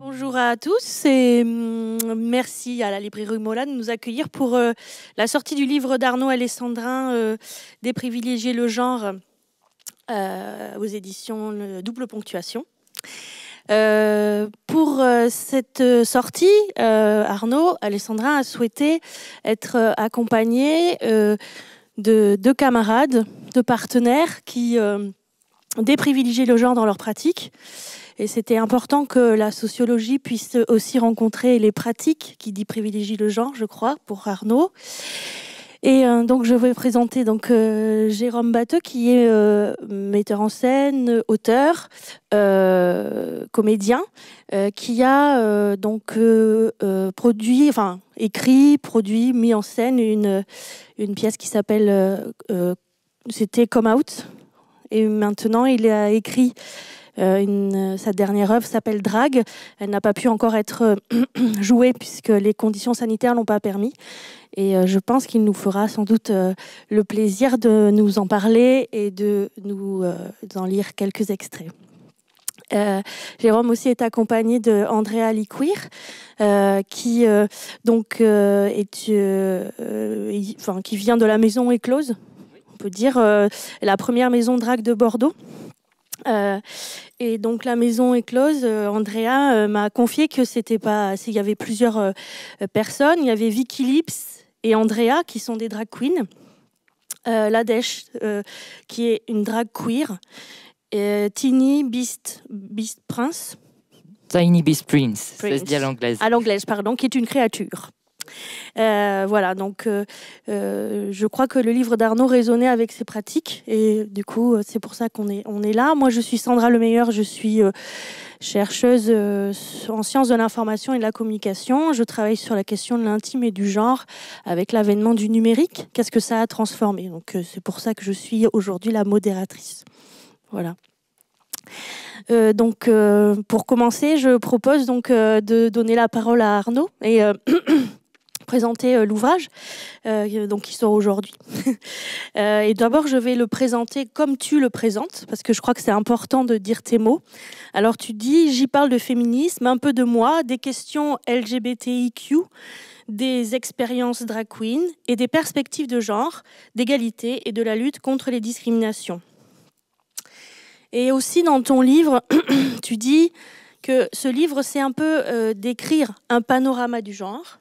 Bonjour à tous et hum, merci à la librairie Mola de nous accueillir pour euh, la sortie du livre d'Arnaud Alessandrin euh, Déprivilégier le genre euh, aux éditions Double Ponctuation. Euh, pour euh, cette euh, sortie, Arnaud, Alessandra a souhaité être accompagnée de, de, camarades, de partenaires qui déprivilégient le genre dans leur pratique. Et c'était important que la sociologie puisse aussi rencontrer les pratiques qui déprivilégient le genre, je crois, pour Arnaud. Et euh, donc je vais présenter donc euh, Jérôme Batteux qui est euh, metteur en scène, auteur, comédien, qui a donc produit, écrit, produit, mis en scène une une pièce qui s'appelle c'était Come Out. Et maintenant il a écrit euh, euh, sa dernière œuvre s'appelle Drague. Elle n'a pas pu encore être euh, jouée puisque les conditions sanitaires l'ont pas permis. Et je pense qu'il nous fera sans doute le plaisir de nous en parler et de nous en lire quelques extraits. Jérôme aussi est accompagné de Andrea Liquir, qui donc est, enfin, qui vient de la maison éclose, on peut dire la première maison drague de Bordeaux. Et donc la maison est close. Euh, Andrea euh, m'a confié que c'était pas. s'il y avait plusieurs euh, personnes. Il y avait Vicky Lips et Andrea qui sont des drag queens. Euh, Ladesh qui est une drag queer. Tiny Beast, Prince. Tiny Beast Prince, Prince. ça dit à l'anglaise. À l'anglaise, pardon, qui est une créature. Euh, voilà, donc euh, euh, je crois que le livre d'Arnaud résonnait avec ses pratiques et du coup, c'est pour ça qu'on est, on est là. Moi, je suis Sandra Meilleur, je suis chercheuse en sciences de l'information et de la communication. Je travaille sur la question de l'intime et du genre avec l'avènement du numérique. Qu'est-ce que ça a transformé Donc c'est pour ça que je suis aujourd'hui la modératrice. Voilà. donc, pour commencer, je propose donc de donner la parole à Arnaud et présenter euh, l'ouvrage, euh, donc qui sort aujourd'hui. Euh, et d'abord, je vais le présenter comme tu le présentes, parce que je crois que c'est important de dire tes mots. Alors tu dis, j'y parle de féminisme, un peu de moi, des questions LGBTIQ, des expériences drag queen et des perspectives de genre, d'égalité et de la lutte contre les discriminations. Et aussi dans ton livre, tu dis que ce livre, c'est un peu d'écrire un panorama du genre,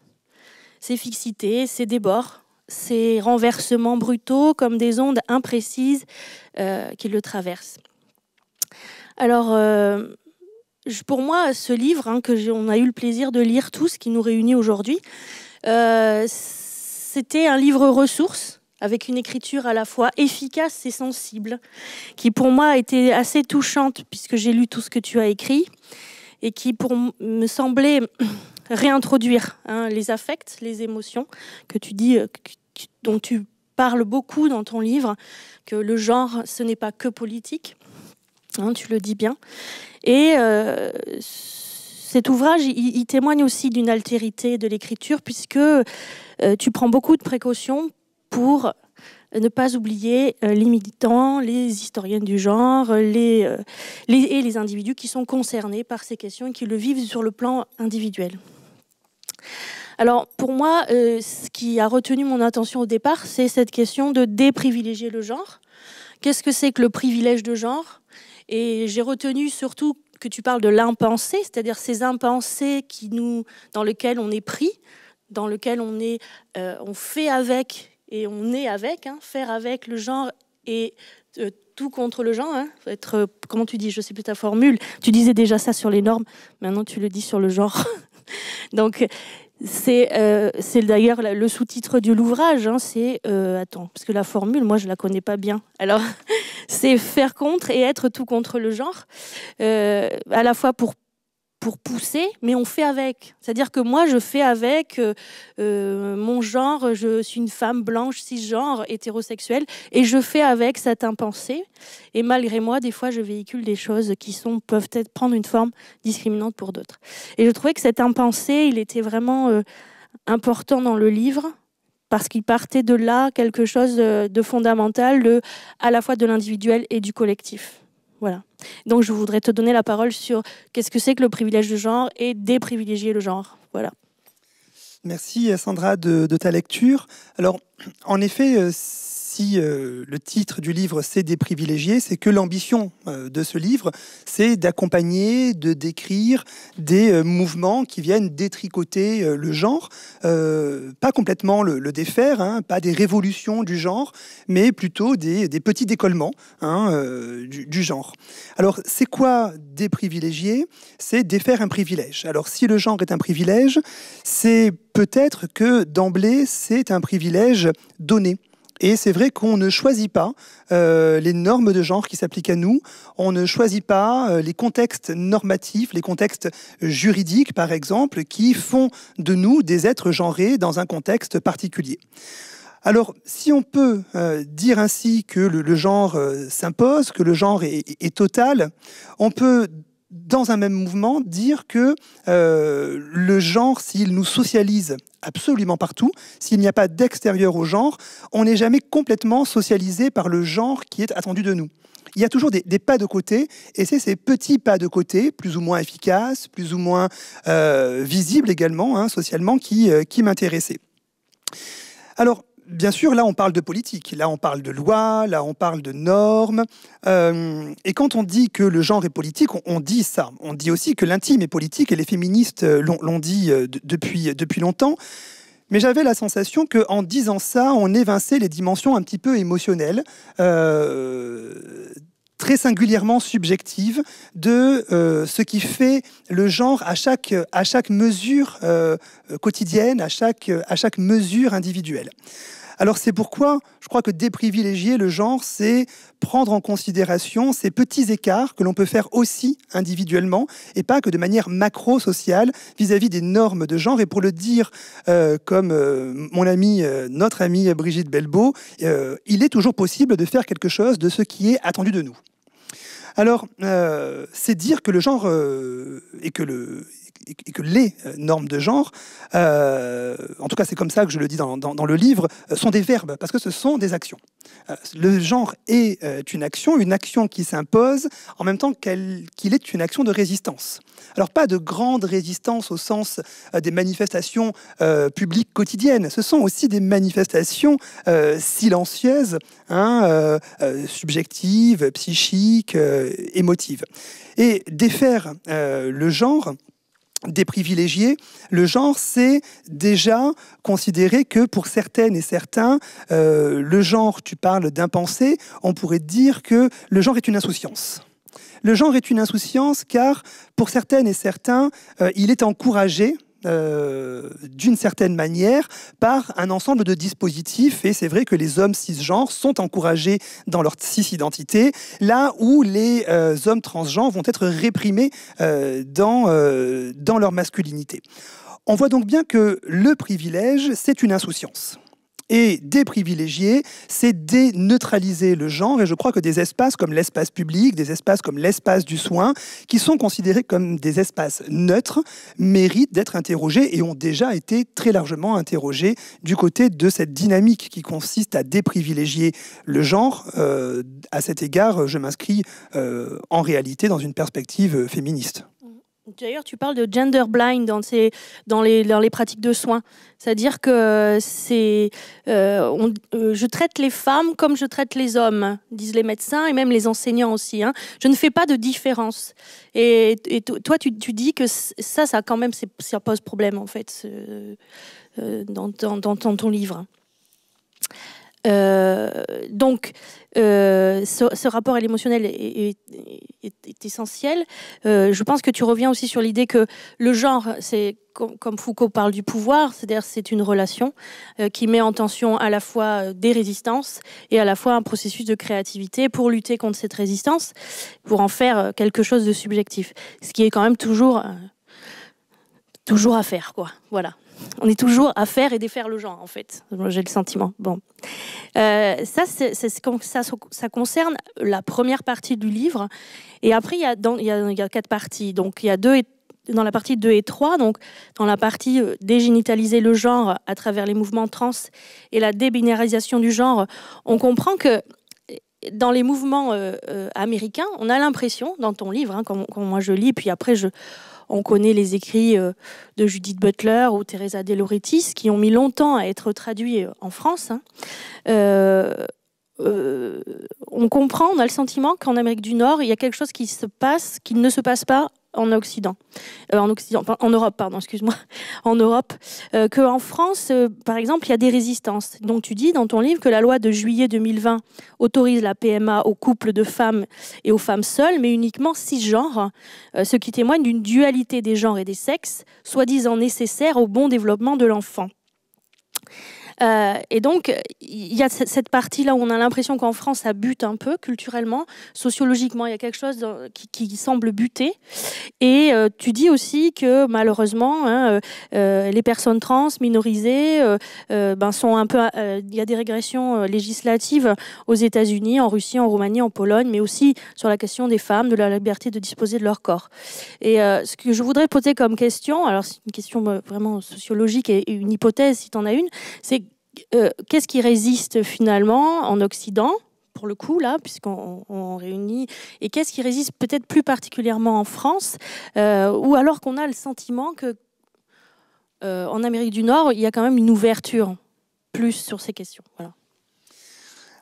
ses fixités, ses débords, ses renversements brutaux comme des ondes imprécises euh, qui le traversent. Alors, euh, pour moi, ce livre hein, que on a eu le plaisir de lire tous, qui nous réunit aujourd'hui, euh, c'était un livre ressource avec une écriture à la fois efficace et sensible, qui pour moi a été assez touchante puisque j'ai lu tout ce que tu as écrit et qui pour me semblait réintroduire hein, les affects, les émotions que tu dis, euh, dont tu parles beaucoup dans ton livre, que le genre, ce n'est pas que politique. Hein, tu le dis bien. Et euh, cet ouvrage, il, témoigne aussi d'une altérité de l'écriture, puisque euh, tu prends beaucoup de précautions pour ne pas oublier les militants, les historiennes du genre, et les individus qui sont concernés par ces questions et qui le vivent sur le plan individuel. Alors pour moi, euh, ce qui a retenu mon attention au départ, c'est cette question de déprivilégier le genre. Qu'est-ce que c'est que le privilège de genre Et j'ai retenu surtout que tu parles de l'impensé, c'est-à-dire ces impensés qui nous, dans lesquels on est pris, dans lesquels on est, euh, on fait avec et on est avec, hein, faire avec le genre et euh, tout contre le genre. Hein. être, comment tu dis Je ne sais plus ta formule. Tu disais déjà ça sur les normes. Maintenant, tu le dis sur le genre. Donc, c'est euh, d'ailleurs le sous-titre de l'ouvrage. Hein, c'est euh, attends, parce que la formule, moi, je la connais pas bien. Alors, c'est faire contre et être tout contre le genre, euh, à la fois pour pour pousser, mais on fait avec. C'est-à-dire que moi, je fais avec euh, euh, mon genre, je suis une femme blanche, cisgenre, hétérosexuelle, et je fais avec cet impensé. Et malgré moi, des fois, je véhicule des choses qui sont, peuvent être prendre une forme discriminante pour d'autres. Et je trouvais que cet impensé, il était vraiment euh, important dans le livre, parce qu'il partait de là quelque chose de, fondamental, à la fois de l'individuel et du collectif. Voilà. Donc je voudrais te donner la parole sur qu'est-ce que c'est que le privilège de genre et déprivilégier le genre. Voilà. Merci Sandra de, de ta lecture. Alors en effet, euh, euh, le titre du livre C'est des privilégiés, c'est que l'ambition euh, de ce livre, c'est d'accompagner, de décrire des euh, mouvements qui viennent détricoter le genre, pas complètement le, défaire, hein, pas des révolutions du genre, mais plutôt des, petits décollements hein, du, du, genre. Alors c'est quoi des privilégiés C'est défaire un privilège. Alors si le genre est un privilège, c'est peut-être que d'emblée c'est un privilège donné. Et c'est vrai qu'on ne choisit pas euh, les normes de genre qui s'appliquent à nous, on ne choisit pas euh, les contextes normatifs, les contextes juridiques par exemple, qui font de nous des êtres genrés dans un contexte particulier. Alors, si on peut euh, dire ainsi que le, genre s'impose, que le genre est, total, on peut dans un même mouvement, dire que euh, le genre, s'il nous socialise absolument partout, s'il n'y a pas d'extérieur au genre, on n'est jamais complètement socialisé par le genre qui est attendu de nous. Il y a toujours des, pas de côté, et c'est ces petits pas de côté, plus ou moins efficaces, plus ou moins euh, visibles également, hein, socialement, qui, euh, qui m'intéressaient. Alors, bien sûr, là, on parle de politique, là, on parle de loi, là, on parle de normes. Euh, et quand on dit que le genre est politique, on, dit ça. On dit aussi que l'intime est politique, et les féministes euh, l'ont dit euh, depuis, depuis longtemps. Mais j'avais la sensation qu'en disant ça, on évinçait les dimensions un petit peu émotionnelles très singulièrement subjective de euh, ce qui fait le genre à chaque, à chaque mesure euh, quotidienne, à chaque, à chaque mesure individuelle. Alors c'est pourquoi je crois que déprivilégier le genre, c'est prendre en considération ces petits écarts que l'on peut faire aussi individuellement et pas que de manière macro-sociale vis-à-vis des normes de genre. Et pour le dire euh, comme euh, mon ami, euh, notre amie Brigitte Belbeau, il est toujours possible de faire quelque chose de ce qui est attendu de nous. Alors, c'est dire que le genre et que le, et que les euh, normes de genre, euh, en tout cas c'est comme ça que je le dis dans, le livre, euh, sont des verbes, parce que ce sont des actions. le genre est une action, une action qui s'impose en même temps qu'il est une action de résistance. Alors pas de grande résistance au sens des manifestations publiques quotidiennes, ce sont aussi des manifestations silencieuses, hein, subjectives, psychiques, émotives. Et défaire le genre, des privilégiés, le genre, c'est déjà considéré que pour certaines et certains, euh, le genre, tu parles d'impensé, on pourrait dire que le genre est une insouciance. Le genre est une insouciance car pour certaines et certains, euh, il est encouragé euh, d'une certaine manière par un ensemble de dispositifs. Et c'est vrai que les hommes cisgenres sont encouragés dans leur cisidentité là où les euh, hommes transgenres vont être réprimés euh, dans leur masculinité. On voit donc bien que le privilège, c'est une insouciance et déprivilégier, c'est déneutraliser le genre. Et je crois que des espaces comme l'espace public, des espaces comme l'espace du soin, qui sont considérés comme des espaces neutres, méritent d'être interrogés et ont déjà été très largement interrogés du côté de cette dynamique qui consiste à déprivilégier le genre. Euh, à cet égard, je m'inscris euh, en réalité dans une perspective féministe. D'ailleurs, tu parles de gender blind dans, dans, les, les pratiques de soins. C'est-à-dire que c'est, euh, euh, je traite les femmes comme je traite les hommes, disent les médecins et même les enseignants aussi. Hein. Je ne fais pas de différence. Et, toi, tu, dis que ça, ça quand même, ça pose problème en fait euh, dans, dans, dans, ton livre. Euh, donc, euh, ce, rapport à l'émotionnel est, essentiel. Euh, je pense que tu reviens aussi sur l'idée que le genre, c'est comme Foucault parle du pouvoir, c'est-à-dire c'est une relation qui met en tension à la fois des résistances et à la fois un processus de créativité pour lutter contre cette résistance, pour en faire quelque chose de subjectif, ce qui est quand même toujours toujours à faire, quoi. Voilà on est toujours à faire et défaire le genre, en fait. J'ai le sentiment. Bon. Euh, ça, ça, concerne la première partie du livre. Et après, il y, a, quatre parties. Donc, il y a deux dans la partie 2 et 3, donc dans la partie euh, dégénitaliser le genre à travers les mouvements trans et la débinarisation du genre, on comprend que dans les mouvements euh, américains, on a l'impression, dans ton livre, quand, hein, moi je lis, puis après je, on connaît les écrits euh, de Judith Butler ou Teresa De qui ont mis longtemps à être traduits euh, en France. Hein. Euh, euh, on comprend, on a le sentiment qu'en Amérique du Nord, il y a quelque chose qui se passe, qui ne se passe pas en Occident, euh, en Occident, en Europe, pardon, excuse-moi, en Europe, euh, qu'en France, par exemple, il y a des résistances. Donc tu dis dans ton livre que la loi de juillet 2020 autorise la PMA aux couples de femmes et aux femmes seules, mais uniquement six genres, ce qui témoigne d'une dualité des genres et des sexes, soi-disant nécessaire au bon développement de l'enfant. Euh, et donc, il y a cette partie-là où on a l'impression qu'en France, ça bute un peu culturellement, sociologiquement, il y a quelque chose qui, semble buter. Et euh, tu dis aussi que malheureusement, hein, euh, les personnes trans, minorisées, ben, sont un peu... Il y a des régressions législatives aux États-Unis, en Russie, en Roumanie, en Pologne, mais aussi sur la question des femmes, de la liberté de disposer de leur corps. Et ce que je voudrais poser comme question, alors c'est une question vraiment sociologique et une hypothèse si tu en as une, c'est euh, qu'est-ce qui résiste finalement en Occident pour le coup, là, puisqu'on réunit, et qu'est-ce qui résiste peut-être plus particulièrement en France, euh, ou alors qu'on a le sentiment que euh, en Amérique du Nord, il y a quand même une ouverture plus sur ces questions.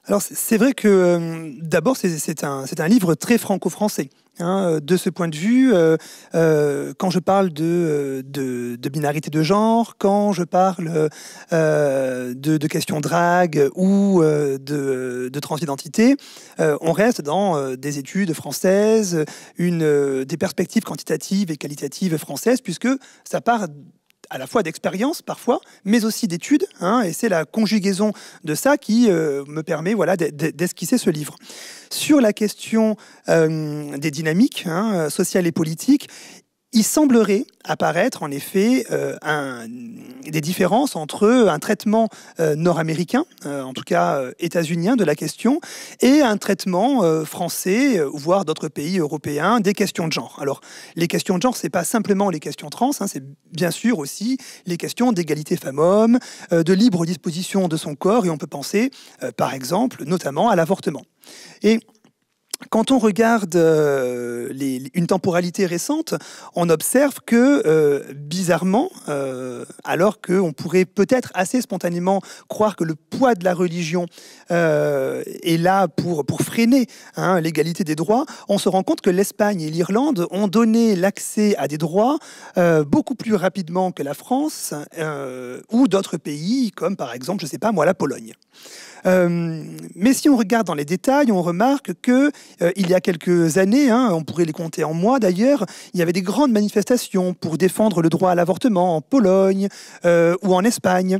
Alors c'est vrai que euh, d'abord c'est un, livre très franco-français. Hein, euh, de ce point de vue, euh, quand je parle de, de, binarité de genre, quand je parle de, questions drague ou de, transidentité, on reste dans des études françaises, une, des perspectives quantitatives et qualitatives françaises, puisque ça part à la fois d'expérience parfois, mais aussi d'études. Hein, et c'est la conjugaison de ça qui euh, me permet voilà, d'esquisser ce livre. Sur la question euh, des dynamiques hein, euh, sociales et politiques, il semblerait apparaître en effet euh, des différences entre un traitement euh, nord-américain, euh, en tout cas états-unien de la question, et un traitement français, voire d'autres pays européens, des questions de genre. Alors les questions de genre, c'est pas simplement les questions trans, hein, c'est bien sûr aussi les questions d'égalité femmes-hommes, de libre disposition de son corps, et on peut penser par exemple notamment à l'avortement. Et quand on regarde euh, une temporalité récente, on observe que, euh, bizarrement, euh, alors qu'on pourrait peut-être assez spontanément croire que le poids de la religion est là pour, pour freiner hein, l'égalité des droits, on se rend compte que l'Espagne et l'Irlande ont donné l'accès à des droits beaucoup plus rapidement que la France ou d'autres pays, comme par exemple, je ne sais pas moi, la Pologne. Euh, mais si on regarde dans les détails, on remarque que euh, il y a quelques années, hein, on pourrait les compter en mois d'ailleurs, il y avait des grandes manifestations pour défendre le droit à l'avortement en Pologne euh, ou en Espagne.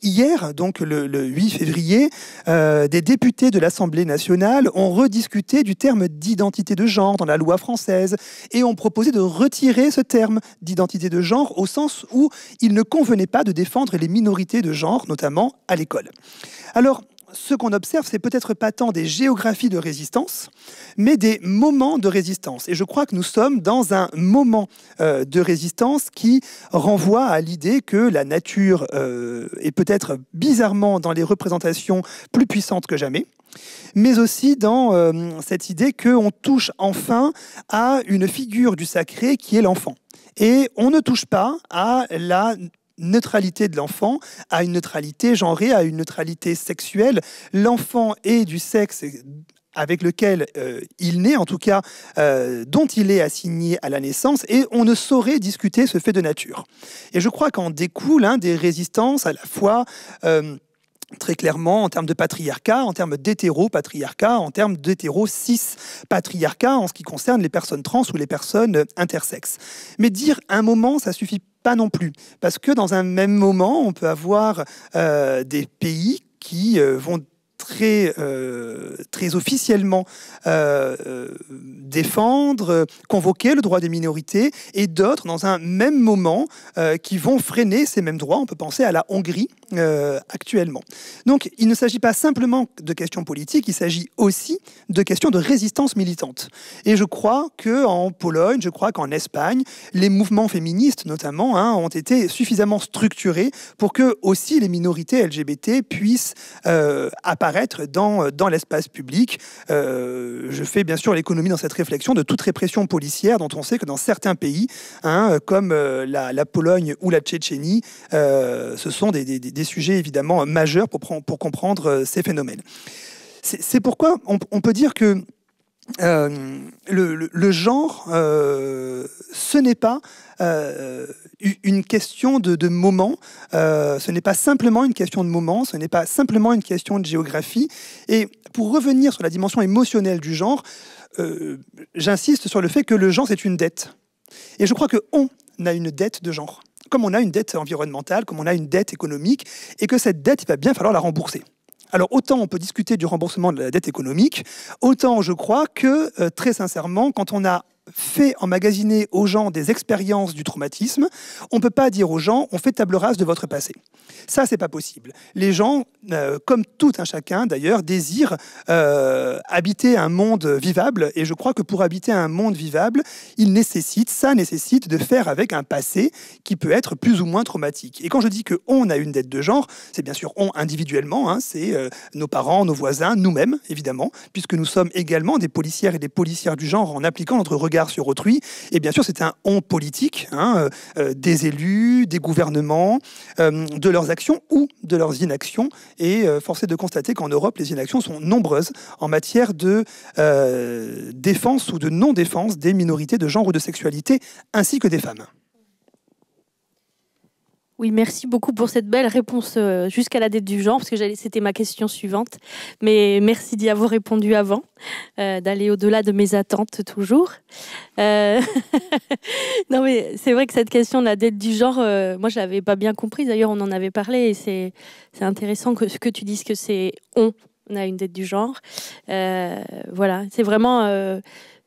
Hier, donc le, 8 février, euh, des députés de l'Assemblée nationale ont rediscuté du terme d'identité de genre dans la loi française et ont proposé de retirer ce terme d'identité de genre au sens où il ne convenait pas de défendre les minorités de genre, notamment à l'école. Alors, ce qu'on observe, c'est peut-être pas tant des géographies de résistance, mais des moments de résistance. Et je crois que nous sommes dans un moment euh, de résistance qui renvoie à l'idée que la nature euh, est peut-être bizarrement dans les représentations plus puissantes que jamais mais aussi dans euh, cette idée qu'on touche enfin à une figure du sacré qui est l'enfant. Et on ne touche pas à la neutralité de l'enfant à une neutralité genrée, à une neutralité sexuelle. L'enfant est du sexe avec lequel euh, il naît, en tout cas euh, dont il est assigné à la naissance, et on ne saurait discuter ce fait de nature. Et je crois qu'en découle hein, des résistances à la fois... Euh, très clairement en termes de patriarcat, en termes d'hétéro-patriarcat, en termes d'hétéro-cis-patriarcat en ce qui concerne les personnes trans ou les personnes intersexes. Mais dire un moment, ça suffit non plus. Parce que dans un même moment, on peut avoir euh, des pays qui euh, vont très, euh, très officiellement euh, euh, défendre, convoquer le droit des minorités, et d'autres, dans un même moment, qui vont freiner ces mêmes droits. On peut penser à la Hongrie actuellement. Donc il ne s'agit pas simplement de questions politiques, il s'agit aussi de questions de résistance militante. Et je crois qu'en Pologne, je crois qu'en Espagne, les mouvements féministes notamment hein, ont été suffisamment structurés pour que aussi les minorités LGBT puissent apparaître dans, euh, dans l'espace public. Euh, je fais bien sûr l'économie dans cette réflexion de toute répression policière dont on sait que dans certains pays, hein, euh, comme la, Pologne ou la Tchétchénie, ce sont des, des, sujets évidemment majeurs pour, pour comprendre ces phénomènes. C'est pourquoi on, on, peut dire que euh, le, genre, euh, ce n'est pas euh, une question de, de moment, ce n'est pas simplement une question de moment, ce n'est pas simplement une question de géographie. Et pour revenir sur la dimension émotionnelle du genre, j'insiste sur le fait que le genre, c'est une dette. Et je crois qu'on a une dette de genre, comme on a une dette environnementale, comme on a une dette économique, et que cette dette, il va bien falloir la rembourser. Alors autant on peut discuter du remboursement de la dette économique, autant je crois que, euh, très sincèrement, quand on a fait emmagasiner aux gens des expériences du traumatisme, on ne peut pas dire aux gens on fait table rase de votre passé. Ça, c'est pas possible. Les gens, euh, comme tout un chacun d'ailleurs, désirent euh, habiter un monde vivable. Et je crois que pour habiter un monde vivable, il nécessite, ça nécessite de faire avec un passé qui peut être plus ou moins traumatique. Et quand je dis que on a une dette de genre, c'est bien sûr on individuellement, hein, c'est euh, nos parents, nos voisins, nous-mêmes, évidemment, puisque nous sommes également des policières et des policières du genre en appliquant notre regard sur autrui. Et bien sûr, c'est un on politique hein, euh, euh, des élus, des gouvernements, euh, de leurs actions ou de leurs inactions. Et force est de constater qu'en Europe, les inactions sont nombreuses en matière de défense ou de non-défense des minorités de genre ou de sexualité, ainsi que des femmes. Oui, merci beaucoup pour cette belle réponse euh, jusqu'à la dette du genre, parce que c'était ma question suivante. Mais merci d'y avoir répondu avant, euh, d'aller au-delà de mes attentes toujours. Euh, non, mais c'est vrai que cette question de la dette du genre, moi, je l'avais pas bien comprise. D'ailleurs, on en avait parlé et c'est intéressant que, ce que tu dises que c'est on, on a une dette du genre. voilà, c'est vraiment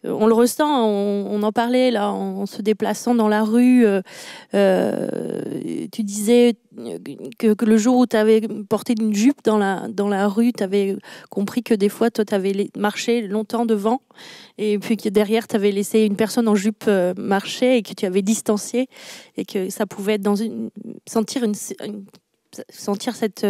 on le ressent, on, en parlait là, en, se déplaçant dans la rue. Euh, euh, tu disais que, le jour où tu avais porté une jupe dans la, dans la rue, tu avais compris que des fois, toi, tu avais marché longtemps devant et puis que derrière, tu avais laissé une personne en jupe euh, marcher et que tu avais distancié et que ça pouvait être dans une, sentir, une, sentir cette,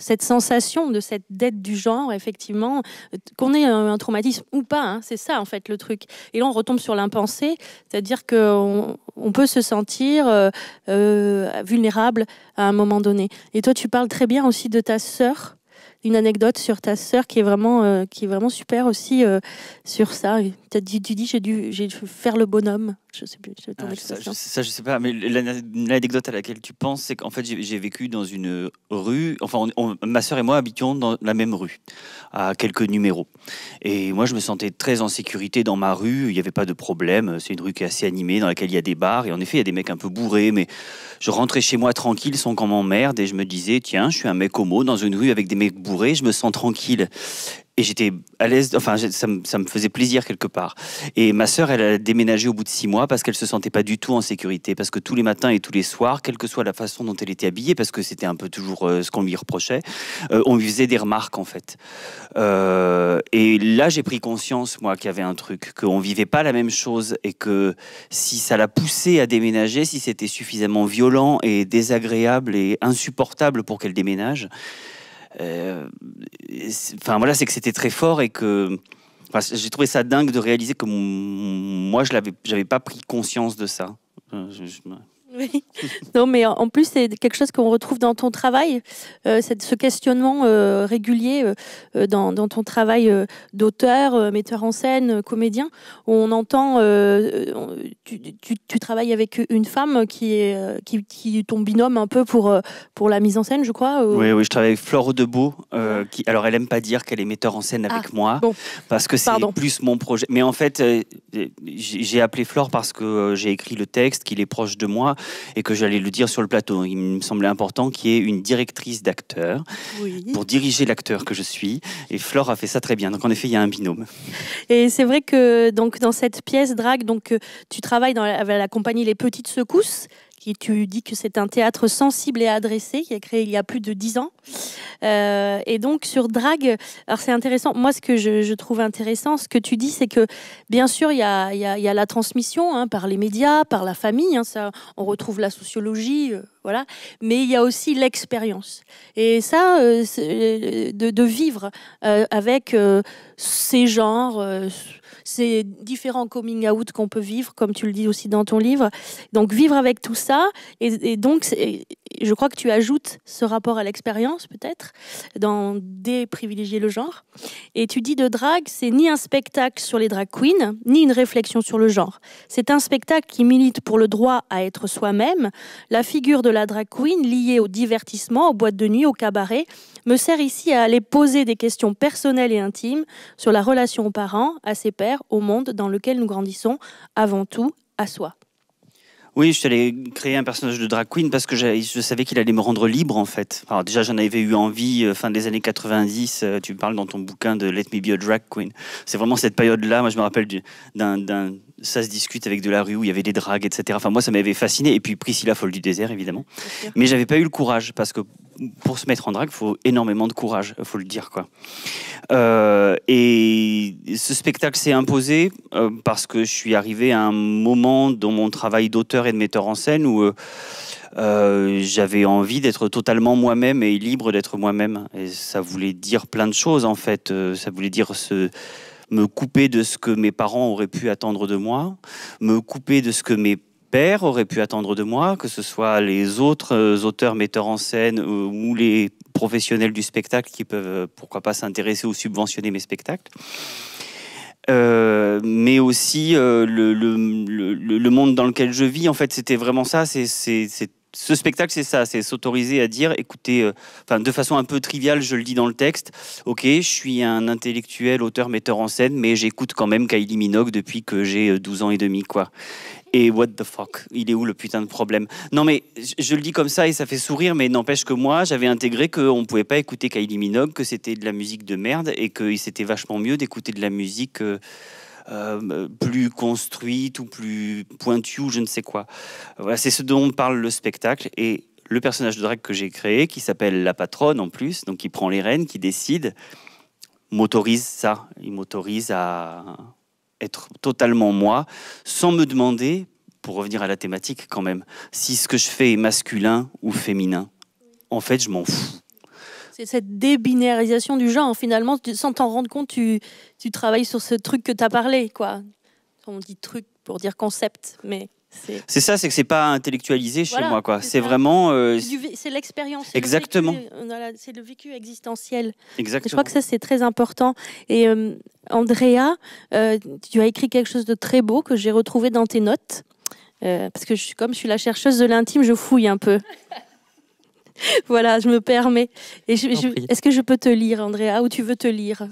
cette sensation de cette dette du genre, effectivement, euh, qu'on ait un, traumatisme ou pas, hein, c'est ça en fait le truc. Et là, on retombe sur l'impensé, c'est-à-dire qu'on on peut se sentir euh, euh, vulnérable à un moment donné. Et toi, tu parles très bien aussi de ta sœur une anecdote sur ta sœur qui est vraiment qui est vraiment super aussi sur ça tu dis, j'ai dû, j'ai faire le bonhomme. Je sais plus. Ah, ça, sais pas. Mais l'anecdote à laquelle tu penses, c'est qu'en fait, j'ai vécu dans une rue. Enfin, ma sœur et moi habitions dans la même rue, à quelques numéros. Et moi, je me sentais très en sécurité dans ma rue. Il n'y avait pas de problème. C'est une rue qui est assez animée, dans laquelle il y a des bars. Et en effet, il y a des mecs un peu bourrés. Mais je rentrais chez moi tranquille, sans qu'on m'emmerde. Et je me disais, tiens, je suis un mec homo dans une rue avec des mecs bourrés. Je me sens tranquille et j'étais à l'aise, enfin ça me, faisait plaisir quelque part. Et ma sœur, elle a déménagé au bout de six mois parce qu'elle se sentait pas du tout en sécurité, parce que tous les matins et tous les soirs, quelle que soit la façon dont elle était habillée, parce que c'était un peu toujours euh, ce qu'on lui reprochait, euh, on lui faisait des remarques en fait. Euh, et là, j'ai pris conscience moi qu'il y avait un truc, qu'on vivait pas la même chose et que si ça l'a poussait à déménager, si c'était suffisamment violent et désagréable et insupportable pour qu'elle déménage euh, enfin voilà, c'est que c'était très fort et que j'ai trouvé ça dingue de réaliser que moi, je n'avais pas pris conscience de ça. Euh, non, mais en plus, c'est quelque chose qu'on retrouve dans ton travail, euh, ce questionnement euh, régulier euh, dans, ton travail d'auteur, metteur en scène, comédien, on entend, tu, travailles avec une femme qui est, qui, ton binôme un peu pour, pour la mise en scène, je crois. Oui, oui, je travaille avec Flore Debeau, qui, alors elle aime pas dire qu'elle est metteur en scène avec ah, moi, parce que c'est plus mon projet. Mais en fait, j'ai appelé Flore parce que j'ai écrit le texte, qu'il est proche de moi et que j'allais le dire sur le plateau. Il me semblait important qu'il y ait une directrice d'acteur pour diriger l'acteur que je suis. Et Flore a fait ça très bien. Donc en effet, il y a un binôme. Et c'est vrai que dans cette pièce Drag, donc euh, tu travailles dans la compagnie Les Petites Secousses qui tu dis que c'est un théâtre sensible et adressé, qui est créé il y a plus de dix ans. Euh, et donc sur Drag, alors c'est intéressant, moi ce que je, trouve intéressant, ce que tu dis, c'est que bien sûr il y a, la transmission hein, par les médias, par la famille, hein, ça, on retrouve la sociologie. Euh, voilà. Mais il y a aussi l'expérience. Et ça, euh, euh, de, vivre euh, avec ces genres, ces différents coming out qu'on peut vivre, comme tu le dis aussi dans ton livre. Donc vivre avec tout ça, et, donc je crois que tu ajoutes ce rapport à l'expérience peut-être, dans privilégier le genre. Et tu dis de drague, c'est ni un spectacle sur les drag queens, ni une réflexion sur le genre. C'est un spectacle qui milite pour le droit à être soi-même, la figure de la drag queen liée au divertissement, aux boîtes de nuit, au cabaret, me sert ici à aller poser des questions personnelles et intimes sur la relation aux parents, à ses pères, au monde dans lequel nous grandissons, avant tout à soi. Oui, je suis créer un personnage de drag queen parce que je savais qu'il allait me rendre libre en fait. Alors déjà, j'en avais eu envie euh, fin des années 90. Euh, tu parles dans ton bouquin de Let Me Be a Drag Queen. C'est vraiment cette période-là. Moi, je me rappelle d'un ça se discute avec de la rue où il y avait des dragues, etc. Enfin, moi, ça m'avait fasciné. Et puis Priscilla, folle du désert, évidemment. Mais j'avais pas eu le courage parce que pour se mettre en drague, faut énormément de courage, faut le dire quoi. Euh, et ce spectacle s'est imposé euh, parce que je suis arrivé à un moment dans mon travail d'auteur et de metteur en scène où euh, j'avais envie d'être totalement moi-même et libre d'être moi-même. Et ça voulait dire plein de choses en fait. ça voulait dire ce me couper de ce que mes parents auraient pu attendre de moi, me couper de ce que mes pères auraient pu attendre de moi, que ce soit les autres euh, auteurs metteurs en scène euh, ou les professionnels du spectacle qui peuvent, euh, pourquoi pas, s'intéresser ou subventionner mes spectacles. mais aussi le, monde dans lequel je vis. En fait, c'était vraiment ça. C'est ce spectacle, c'est ça, c'est s'autoriser à dire, écoutez, euh, enfin de façon un peu triviale, je le dis dans le texte, ok, je suis un intellectuel, auteur, metteur en scène, mais j'écoute quand même Kylie Minogue depuis que j'ai 12 euh, ans et demi, quoi. Et what the fuck, il est où le putain de problème Non mais je, le dis comme ça et ça fait sourire, mais n'empêche que moi, j'avais intégré qu'on ne pouvait pas écouter Kylie Minogue, que c'était de la musique de merde et que c'était vachement mieux d'écouter de la musique... Euh, euh, plus construite ou plus pointue ou je ne sais quoi. Voilà, c'est ce dont parle le spectacle et le personnage de drague que j'ai créé, qui s'appelle la patronne en plus, donc qui prend les rênes, qui décide, m'autorise ça. Il m'autorise à être totalement moi, sans me demander, pour revenir à la thématique quand même, si ce que je fais est masculin ou féminin. En fait, je m'en fous. C'est cette débinarisation du genre. Finalement, sans t'en rendre compte, tu, travailles sur ce truc que tu as parlé, quoi. On dit truc pour dire concept, mais. C'est ça, c'est que c'est pas intellectualisé chez moi, quoi. C'est vraiment. Euh, c'est l'expérience. Exactement. Euh, c'est le vécu existentiel. Exactement. Je crois que ça, c'est très important. Et euh, Andrea, tu as écrit quelque chose de très beau que j'ai retrouvé dans tes notes. parce que comme je suis la chercheuse de l'intime, je fouille un peu. voilà, je me permets. est-ce que je peux te lire, Andrea, ou tu veux te lire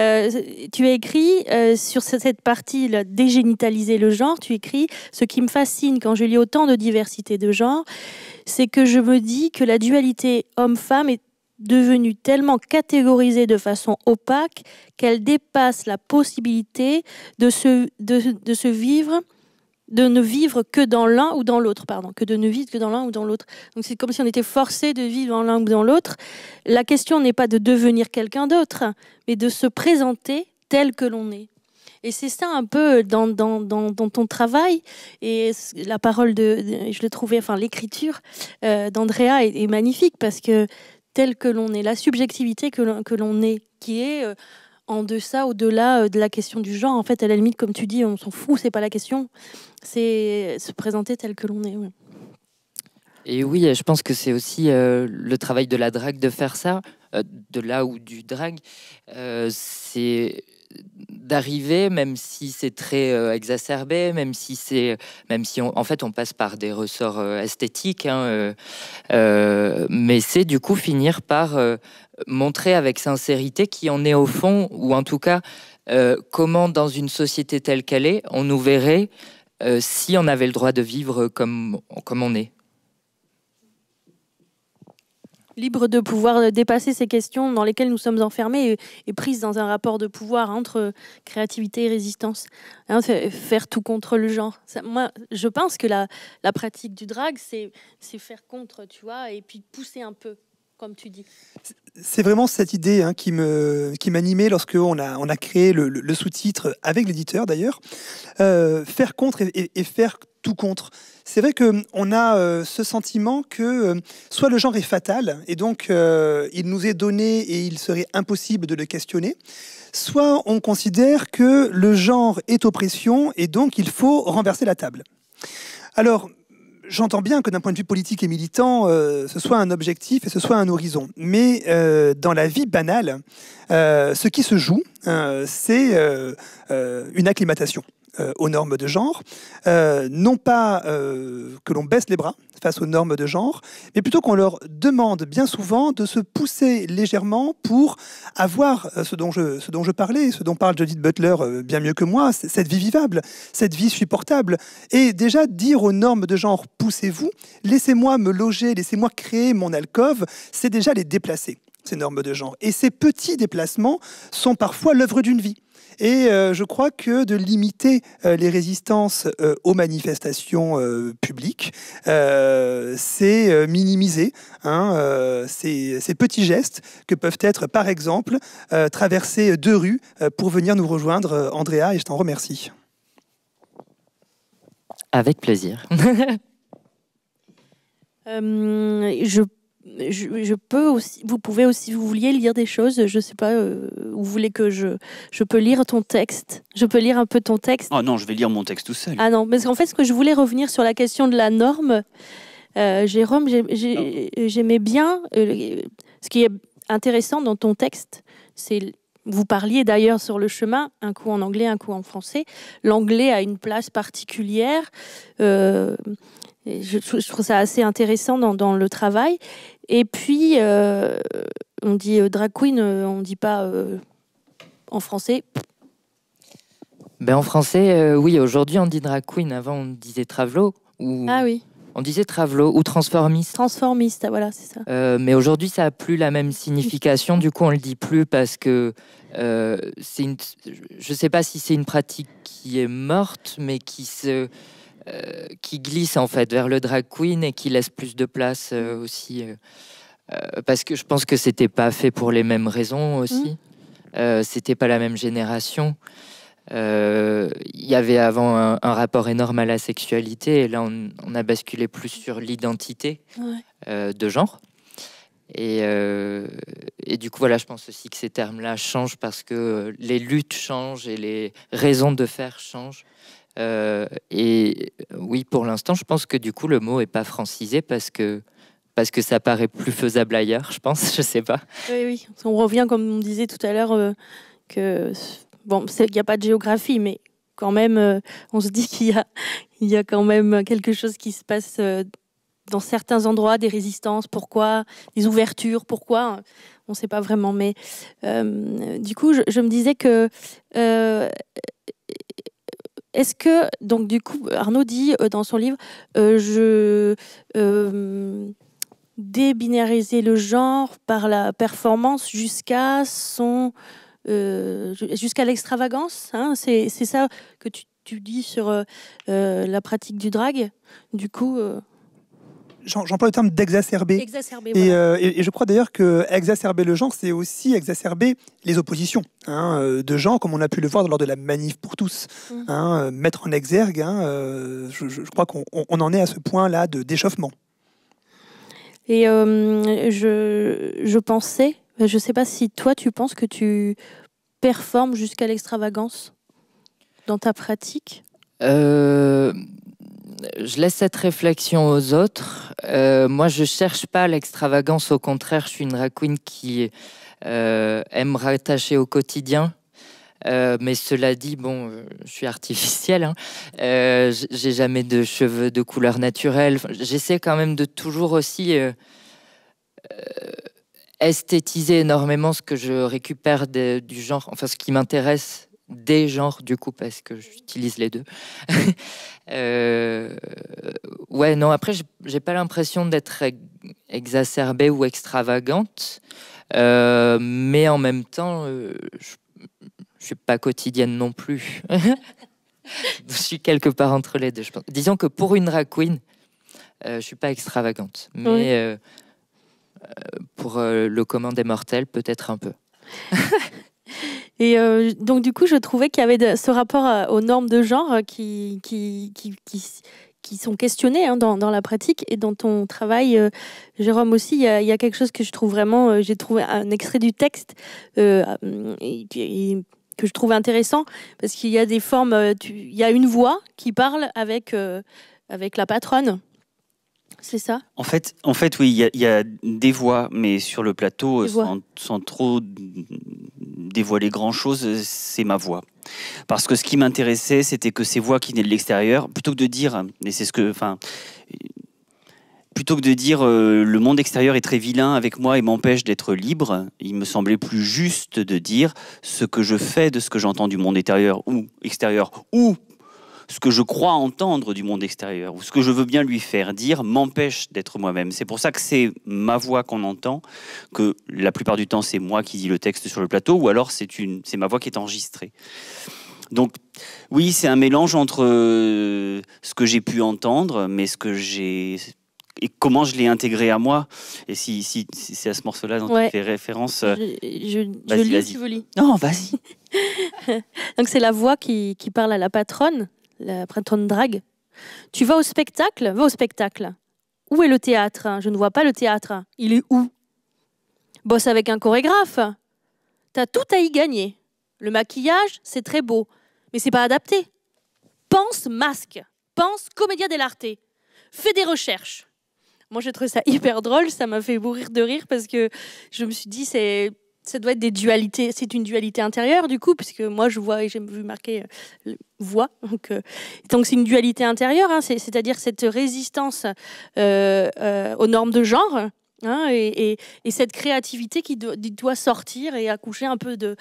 euh, tu as écrit euh, sur cette partie là, dégénitaliser le genre, tu écris ce qui me fascine quand je lis autant de diversité de genre, c'est que je me dis que la dualité homme-femme est devenue tellement catégorisée de façon opaque qu'elle dépasse la possibilité de se, de se vivre de ne vivre que dans l'un ou dans l'autre, pardon, que de ne vivre que dans l'un ou dans l'autre. Donc c'est comme si on était forcé de vivre dans l'un ou dans l'autre. La question n'est pas de devenir quelqu'un d'autre, mais de se présenter tel que l'on est. Et c'est ça un peu dans, dans, dans, ton travail et la parole de, je l'ai trouvé, enfin l'écriture euh, d'Andrea est, magnifique parce que tel que l'on est, la subjectivité que l'on, que l'on est, qui est euh, en deçà, au-delà euh, de la question du genre. En fait, à la limite, comme tu dis, on s'en fout, c'est pas la question c'est se présenter tel que l'on est. Et oui, je pense que c'est aussi euh, le travail de la drague de faire ça, euh, de là où du drague, euh, c'est d'arriver, même si c'est très exacerbé, même si c'est, même si en fait on passe par des ressorts esthétiques, hein, mais c'est du coup finir par montrer avec sincérité qui on est au fond, ou en tout cas comment dans une société telle qu'elle est, on nous verrait euh, si on avait le droit de vivre comme, comme on est libre de pouvoir dépasser ces questions dans lesquelles nous sommes enfermés et, prises dans un rapport de pouvoir entre créativité et résistance. Hein, faire tout contre le genre. moi, je pense que la, la pratique du drag, c'est faire contre, tu vois, et puis pousser un peu comme tu dis. C'est vraiment cette idée hein, qui me qui m'animait lorsque on a on a créé le, sous-titre avec l'éditeur d'ailleurs. Euh, faire contre et, faire tout contre. C'est vrai qu'on a euh, ce sentiment que euh, soit le genre est fatal et donc il nous est donné et il serait impossible de le questionner, soit on considère que le genre est oppression et donc il faut renverser la table. Alors, j'entends bien que d'un point de vue politique et militant, euh, ce soit un objectif et ce soit un horizon. Mais euh, dans la vie banale, euh, ce qui se joue, hein, c'est une acclimatation. Euh, aux normes de genre. Euh, non pas euh, que l'on baisse les bras face aux normes de genre, mais plutôt qu'on leur demande bien souvent de se pousser légèrement pour avoir ce dont je, ce dont je parlais, ce dont parle Judith Butler bien mieux que moi, cette vie vivable, cette vie supportable. Et déjà dire aux normes de genre, poussez-vous, laissez-moi me loger, laissez-moi créer mon alcôve, c'est déjà les déplacer ces normes de genre. Et ces petits déplacements sont parfois l'œuvre d'une vie. Et euh, je crois que de limiter euh, les résistances euh, aux manifestations publiques, c'est minimiser hein, ces, petits gestes que peuvent être, par exemple, traverser deux rues pour venir nous rejoindre, Andrea, et je t'en remercie. Avec plaisir. Je je je, peux aussi, vous pouvez aussi, vous vouliez lire des choses, je sais pas, euh, vous voulez que je, je peux lire ton texte, je peux lire un peu ton texte. Ah oh non, je vais lire mon texte tout seul. Ah non, parce qu'en fait, ce que je voulais revenir sur la question de la norme, euh, Jérôme, j'aimais bien euh, ce qui est intéressant dans ton texte, c'est vous parliez d'ailleurs sur le chemin, un coup en anglais, un coup en français. L'anglais a une place particulière je, trouve ça assez intéressant dans, le travail. Et puis, euh, on dit euh, drag queen, euh, on dit pas en français. Ben en français, oui, aujourd'hui on dit drag queen. Avant on disait travelo. Ou... Ah oui. On disait travelo ou transformiste. Transformiste, ah, voilà, c'est ça. mais aujourd'hui, ça n'a plus la même signification. Du coup, on ne le dit plus parce que c'est une... je ne sais pas si c'est une pratique qui est morte, mais qui se, euh, qui glisse en fait vers le drag queen et qui laisse plus de place euh, aussi. Euh, parce que je pense que c'était pas fait pour les mêmes raisons aussi. Mm. c'était pas la même génération. Il y avait avant un, rapport énorme à la sexualité et là on, a basculé plus sur l'identité de genre. Et, et, du coup voilà, je pense aussi que ces termes-là changent parce que les luttes changent et les raisons de faire changent. Euh, et euh, oui, pour l'instant, je pense que du coup, le mot n'est pas francisé parce que, parce que ça paraît plus faisable ailleurs, je pense, je sais pas. Oui, oui, on revient, comme on disait tout à l'heure, qu'il euh, que bon, il n'y a pas de géographie, mais quand même, on se dit qu'il y a, il y a quand même quelque chose qui se passe dans certains endroits, des résistances, pourquoi, des ouvertures, pourquoi, on ne sait pas vraiment. Mais du coup, je, je, me disais que est-ce que, donc du coup, Arnaud dit euh, dans son livre, euh, je euh, débinarisais le genre par la performance jusqu'à son... jusqu'à l'extravagance, hein, c'est ça que tu, tu dis sur la pratique du drag. Du coup, j'emploie le terme d'exacerber. Euh, et, et, je crois d'ailleurs que exacerber le genre, c'est aussi exacerber les oppositions hein, euh, de gens, comme on a pu le voir lors de la manif pour tous. Mm. Hein, euh, mettre en exergue, hein, je, crois qu'on en est à ce point-là de d'échauffement. Et je, je, pensais, je ne sais pas si toi tu penses que tu performes jusqu'à l'extravagance dans ta pratique je laisse cette réflexion aux autres. Euh, moi, je cherche pas l'extravagance. Au contraire, je suis une drag qui euh, aime rattacher au quotidien. Euh, mais cela dit, bon, je suis artificielle. Hein. J'ai jamais de cheveux de couleur naturelle. J'essaie quand même de toujours aussi esthétiser énormément ce que je récupère du genre, enfin ce qui m'intéresse des genres du coup parce que j'utilise les deux. Euh, ouais, non, après j'ai pas l'impression d'être exacerbée ou extravagante, euh, mais en même temps, euh, je, suis pas quotidienne non plus. je suis quelque part entre les deux. Disons que pour une drag queen, je suis pas extravagante, mais pour le commun des mortels, peut-être un peu. Et donc, du coup, je trouvais qu'il y avait de, ce rapport aux normes de genre qui, qui, qui, qui, qui sont questionnées dans, dans, la pratique et dans ton travail, Jérôme aussi. Il y, a quelque chose que je trouve vraiment. J'ai trouvé un extrait du texte que je trouve intéressant parce qu'il y a des formes. Il y a une voix qui parle avec, avec la patronne. C'est ça en fait, en fait, oui, il y, a des voix, mais sur le plateau, sans, trop dévoiler grand-chose, euh, c'est ma voix. Parce que ce qui m'intéressait, c'était que ces voix qui venaient de l'extérieur, plutôt que de dire, et c'est ce que, enfin, plutôt que de dire euh, le monde extérieur est très vilain avec moi et m'empêche d'être libre, il me semblait plus juste de dire ce que je fais de ce que j'entends du monde extérieur ou extérieur ou ce que je crois entendre du monde extérieur ou ce que je veux bien lui faire dire m'empêche d'être moi-même. C'est pour ça que c'est ma voix qu'on entend, que la plupart du temps c'est moi qui dis le texte sur le plateau ou alors c'est une c'est ma voix qui est enregistrée. Donc oui, c'est un mélange entre euh, ce que j'ai pu entendre mais ce que j'ai et comment je l'ai intégré à moi. Et si, c'est à ce morceau-là dont tu fais référence. Je, euh, lis si vous lis. Non, vas-y. Donc c'est la voix qui, parle à la patronne la Printemps drague. Tu vas au spectacle Va au spectacle. Où est le théâtre Je ne vois pas le théâtre. Il est où Bosse avec un chorégraphe. T'as tout à y gagner. Le maquillage, c'est très beau, mais c'est pas adapté. Pense masque. Pense comédia dell'arte. Fais des recherches. Moi, j'ai trouvé ça hyper drôle. Ça m'a fait mourir de rire parce que je me suis dit, c'est ça doit être des dualités. C'est une dualité intérieure, du coup, puisque moi, je vois et j'ai vu marquer euh, voix. Euh, donc, c'est une dualité intérieure, hein, c'est, à dire cette résistance euh, aux normes de genre, Hein, et, cette créativité qui doit sortir et accoucher un peu de,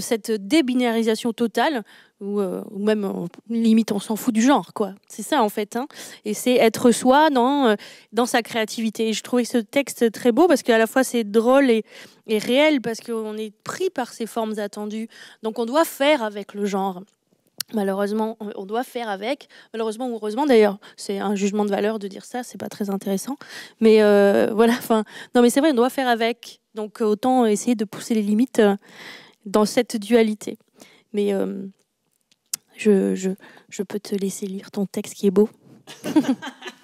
cette débinarisation totale, ou, euh, même limite on s'en fout du genre, quoi. C'est ça en fait. Hein. Et c'est être soi euh, dans, sa créativité. Et je trouvais ce texte très beau parce qu'à la fois c'est drôle et réel parce qu'on est pris par ces formes attendues. Donc on doit faire avec le genre. Malheureusement, on doit faire avec. Malheureusement ou heureusement d'ailleurs, c'est un jugement de valeur de dire ça, c'est pas très intéressant. Mais euh, voilà, enfin, non mais c'est vrai, on doit faire avec. Donc euh, autant essayer de pousser les limites euh, dans cette dualité. Mais je, je, peux te laisser lire ton texte qui est beau.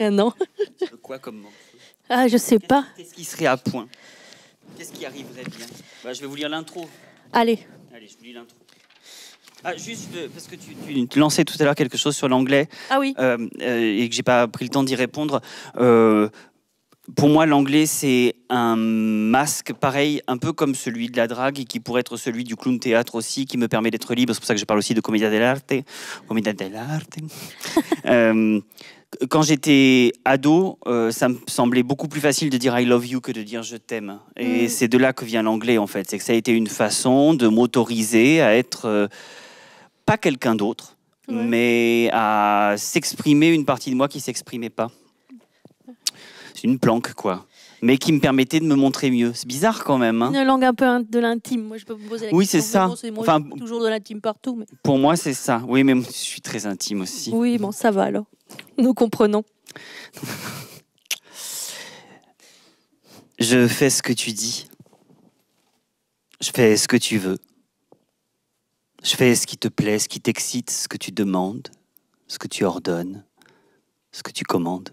Ah, non. Quoi comment Ah, je sais pas. Qu'est-ce qui serait à point Qu'est-ce qui arriverait bien bah, Je vais vous lire l'intro. Allez. Allez, je vous lis l'intro. Ah, juste euh, parce que tu, lançais tout à l'heure quelque chose sur l'anglais. Ah oui. Euh, euh, et que j'ai pas pris le temps d'y répondre. pour moi, l'anglais, c'est un masque pareil, un peu comme celui de la drague, et qui pourrait être celui du clown théâtre aussi, qui me permet d'être libre. C'est pour ça que je parle aussi de comédien dell'arte. Comédia dell'arte. euh, quand j'étais ado, ça me semblait beaucoup plus facile de dire I love you que de dire je t'aime. Et mm. c'est de là que vient l'anglais, en fait. C'est que ça a été une façon de m'autoriser à être pas quelqu'un d'autre, mais à s'exprimer une partie de moi qui s'exprimait pas. C'est une planque, quoi. Mais qui me permettait de me montrer mieux. C'est bizarre quand même. Hein. Une langue un peu de l'intime. Moi, je peux poser oui, c'est ça. Moi, enfin, toujours de l'intime partout. Pour moi, c'est ça. Oui, mais je suis très intime aussi. Oui, bon, ça va alors. Nous comprenons. je fais ce que tu dis. Je fais ce que tu veux. Je fais ce qui te plaît, ce qui t'excite, ce que tu demandes, ce que tu ordonnes, ce que tu commandes.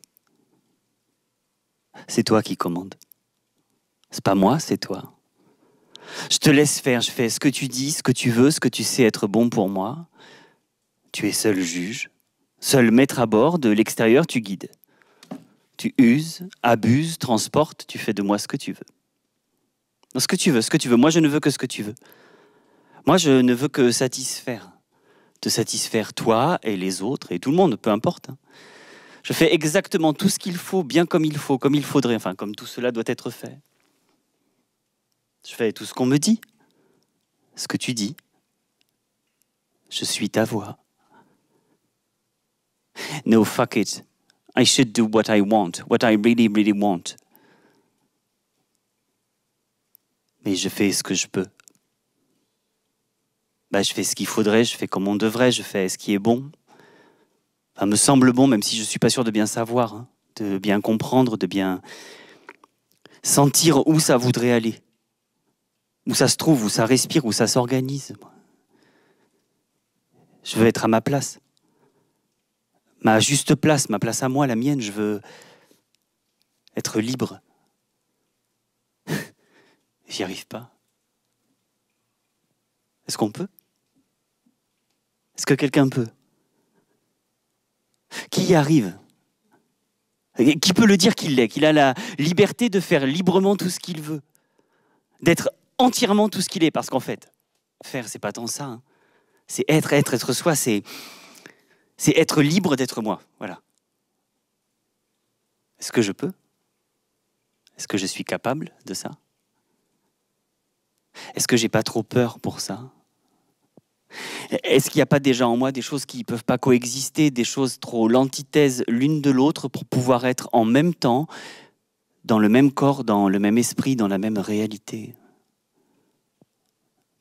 C'est toi qui commandes. C'est pas moi, c'est toi. Je te laisse faire, je fais ce que tu dis, ce que tu veux, ce que tu sais être bon pour moi. Tu es seul juge, seul maître à bord, de l'extérieur tu guides. Tu uses, abuses, transportes, tu fais de moi ce que tu veux. Ce que tu veux, ce que tu veux. Moi, je ne veux que ce que tu veux. Moi, je ne veux que satisfaire. Te satisfaire toi et les autres et tout le monde, peu importe. Hein. Je fais exactement tout ce qu'il faut, bien comme il faut, comme il faudrait, enfin comme tout cela doit être fait. Je fais tout ce qu'on me dit, ce que tu dis. Je suis ta voix. No, fuck it. I should do what I want, what I really, really want. Mais je fais ce que je peux. Bah, je fais ce qu'il faudrait, je fais comme on devrait, je fais ce qui est bon. Ça me semble bon, même si je ne suis pas sûr de bien savoir, hein, de bien comprendre, de bien sentir où ça voudrait aller, où ça se trouve, où ça respire, où ça s'organise. Je veux être à ma place, ma juste place, ma place à moi, la mienne. Je veux être libre. J'y arrive pas. Est-ce qu'on peut est-ce que quelqu'un peut Qui y arrive Qui peut le dire qu'il l'est Qu'il a la liberté de faire librement tout ce qu'il veut D'être entièrement tout ce qu'il est Parce qu'en fait, faire, c'est pas tant ça. Hein. C'est être, être, être soi, c'est c'est être libre d'être moi. Voilà. Est-ce que je peux Est-ce que je suis capable de ça Est-ce que j'ai pas trop peur pour ça est-ce qu'il n'y a pas déjà en moi des choses qui ne peuvent pas coexister, des choses trop l'antithèse l'une de l'autre pour pouvoir être en même temps, dans le même corps, dans le même esprit, dans la même réalité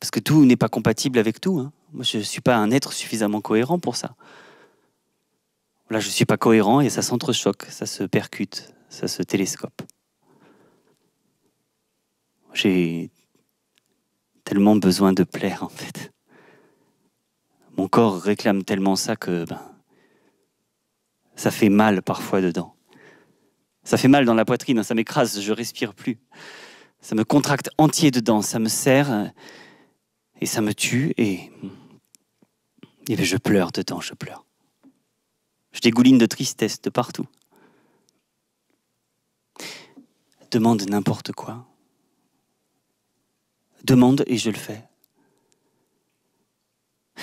Parce que tout n'est pas compatible avec tout. Hein. Moi, je ne suis pas un être suffisamment cohérent pour ça. Là, je ne suis pas cohérent et ça s'entrechoque, ça se percute, ça se télescope. J'ai tellement besoin de plaire, en fait. Mon corps réclame tellement ça que ben, ça fait mal parfois dedans. Ça fait mal dans la poitrine, hein, ça m'écrase, je respire plus. Ça me contracte entier dedans, ça me serre euh, et ça me tue et, ben, je pleure dedans, je pleure. Je dégouline de tristesse de partout. Demande n'importe quoi. Demande et je le fais.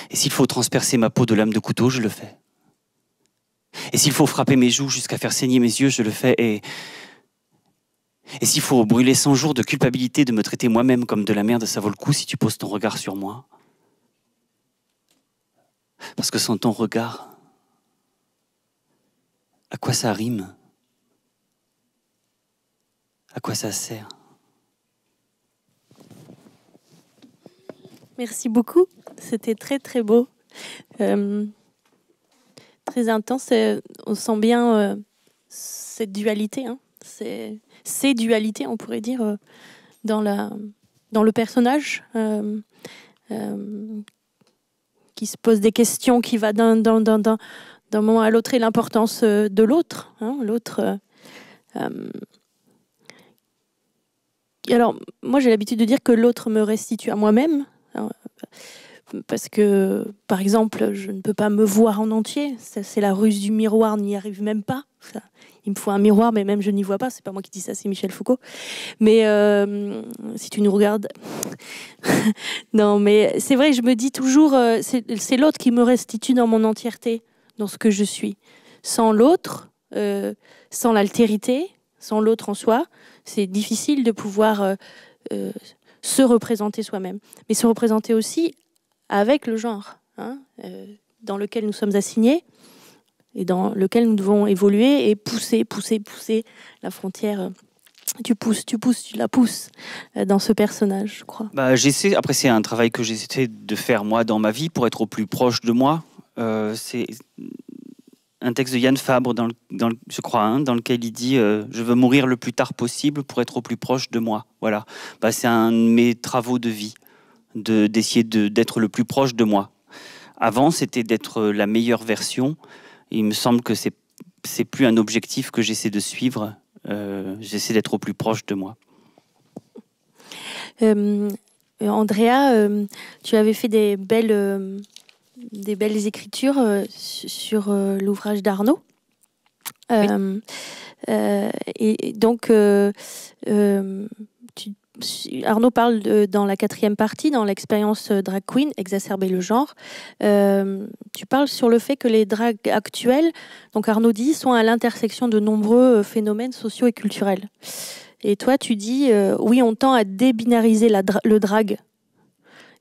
Et s'il faut transpercer ma peau de lame de couteau, je le fais. Et s'il faut frapper mes joues jusqu'à faire saigner mes yeux, je le fais. Et, s'il faut brûler cent jours de culpabilité de me traiter moi-même comme de la merde, ça vaut le coup si tu poses ton regard sur moi. Parce que sans ton regard, à quoi ça rime À quoi ça sert Merci beaucoup. C'était très très beau, euh, très intense. On sent bien euh, cette dualité, hein, ces, dualités, on pourrait dire, euh, dans, le personnage qui se pose des questions, qui va d'un, d'un, moment à l'autre et l'importance de l'autre. Hein. l'autre. alors, moi j'ai l'habitude de dire que l'autre me restitue à moi-même. Hein parce que, par exemple, je ne peux pas me voir en entier. C'est la ruse du miroir, n'y arrive même pas. il me faut un miroir, mais même je n'y vois pas. C'est pas moi qui dis ça, c'est Michel Foucault. Mais euh, si tu nous regardes, non, mais c'est vrai, je me dis toujours, euh, c'est l'autre qui me restitue dans mon entièreté, dans ce que je suis. Sans l'autre, euh, sans l'altérité, sans l'autre en soi, c'est difficile de pouvoir se représenter soi-même, mais se représenter aussi avec le genre hein, euh, dans lequel nous sommes assignés et dans lequel nous devons évoluer et pousser, pousser, pousser la frontière. Tu pousses, tu pousses, tu la pousses euh, dans ce personnage, je crois. Bah, j'essaie, après, c'est un travail que j'essaie de faire moi dans ma vie pour être au plus proche de moi. Euh, c'est un texte de Yann Fabre, dans je crois, hein, dans lequel il dit Je veux mourir le plus tard possible pour être au plus proche de moi. Voilà. Bah, c'est un de mes travaux de vie d'essayer d'être le plus proche de moi. Avant, c'était d'être la meilleure version. Il me semble que c'est c'est plus un objectif que j'essaie de suivre. Euh, j'essaie d'être au plus proche de moi. Euh, Andrea, euh, tu avais fait des belles, des belles écritures sur l'ouvrage d'Arnaud. et donc, Arnaud parle dans la quatrième partie, dans l'expérience euh, drag queen, exacerber le genre. Euh, tu parles sur le fait que les drags actuels, donc Arnaud dit, sont à l'intersection de nombreux euh, phénomènes sociaux et culturels. Et toi, tu dis, oui, on tend à débinariser le drag.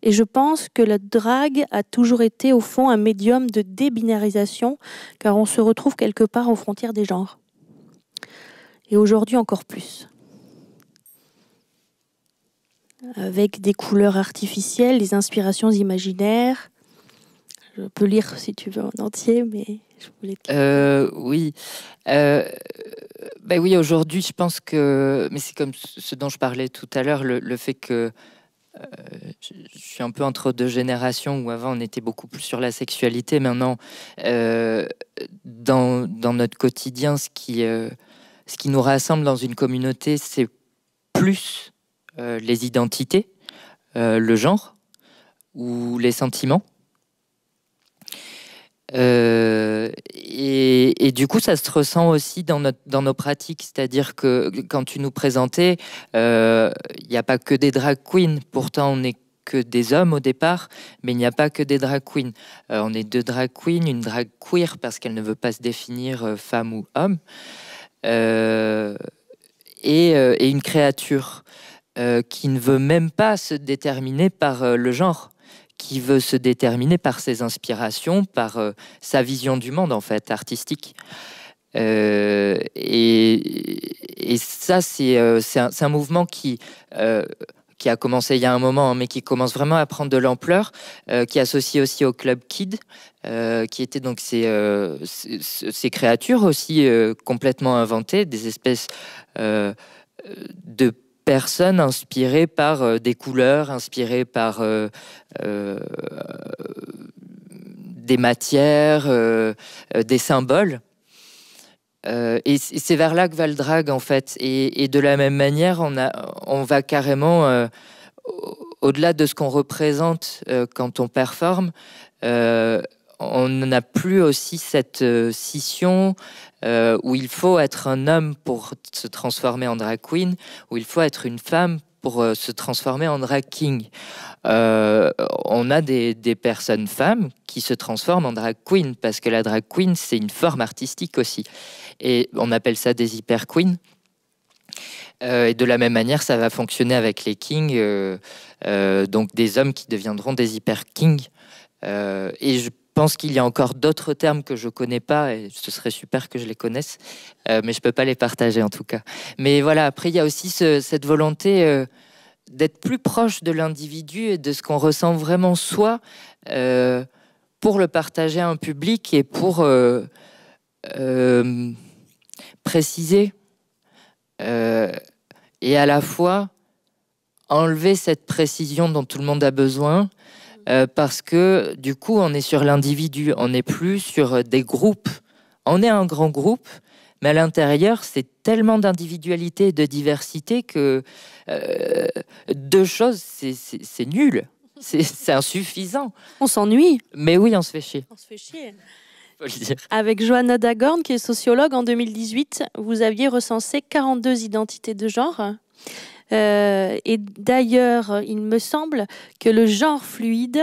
Et je pense que le drag a toujours été, au fond, un médium de débinarisation, car on se retrouve quelque part aux frontières des genres. Et aujourd'hui encore plus avec des couleurs artificielles, des inspirations imaginaires. Je peux lire si tu veux en entier, mais je voulais. Euh, oui. Euh, ben oui, aujourd'hui, je pense que. Mais c'est comme ce dont je parlais tout à l'heure, le, fait que. Euh, je suis un peu entre deux générations où avant on était beaucoup plus sur la sexualité. Maintenant, dans, dans, notre quotidien, ce qui, ce qui nous rassemble dans une communauté, c'est plus euh, les identités, euh, le genre ou les sentiments. Euh, et, du coup, ça se ressent aussi dans, notre, dans nos pratiques, c'est-à-dire que quand tu nous présentais, il n'y a pas que des drag queens, pourtant on n'est que des hommes au départ, mais il n'y a pas que des drag queens. on est deux drag queens, une drag queer parce qu'elle ne veut pas se définir femme ou homme, et, une créature. Euh, qui ne veut même pas se déterminer par euh, le genre, qui veut se déterminer par ses inspirations, par euh, sa vision du monde en fait artistique. Et, ça, c'est un, mouvement qui, qui a commencé il y a un moment, hein, mais qui commence vraiment à prendre de l'ampleur, qui associe aussi au Club Kid, qui était donc ces, ces créatures aussi complètement inventées, des espèces de personnes inspirées par euh, des couleurs, inspirées par euh, euh, des matières, des symboles. et c'est vers là que va le drag, en fait. Et, de la même manière, on, on va carrément au-delà de ce qu'on représente quand on performe. on n'a plus aussi cette scission, euh, où il faut être un homme pour se transformer en drag queen, où il faut être une femme pour euh, se transformer en drag king. Euh, on a des, personnes femmes qui se transforment en drag queen, parce que la drag queen, c'est une forme artistique aussi. Et on appelle ça des hyper queens. et de la même manière, ça va fonctionner avec les kings, donc des hommes qui deviendront des hyper kings. et je pense qu'il y a encore d'autres termes que je connais pas et ce serait super que je les connaisse, euh, mais je peux pas les partager en tout cas. Mais voilà, après il y a aussi cette volonté euh, d'être plus proche de l'individu et de ce qu'on ressent vraiment soi euh, pour le partager à un public et pour préciser et à la fois enlever cette précision dont tout le monde a besoin euh, parce que du coup, on est sur l'individu, on n'est plus sur euh, des groupes. On est un grand groupe, mais à l'intérieur, c'est tellement d'individualité et de diversité que euh, deux choses, c'est nul. C'est insuffisant. On s'ennuie. Mais oui, on se fait chier. On se fait chier. Avec Johanna Dagorn, qui est sociologue, en 2018, vous aviez recensé 42 identités de genre. Euh, et d'ailleurs, il me semble que le genre fluide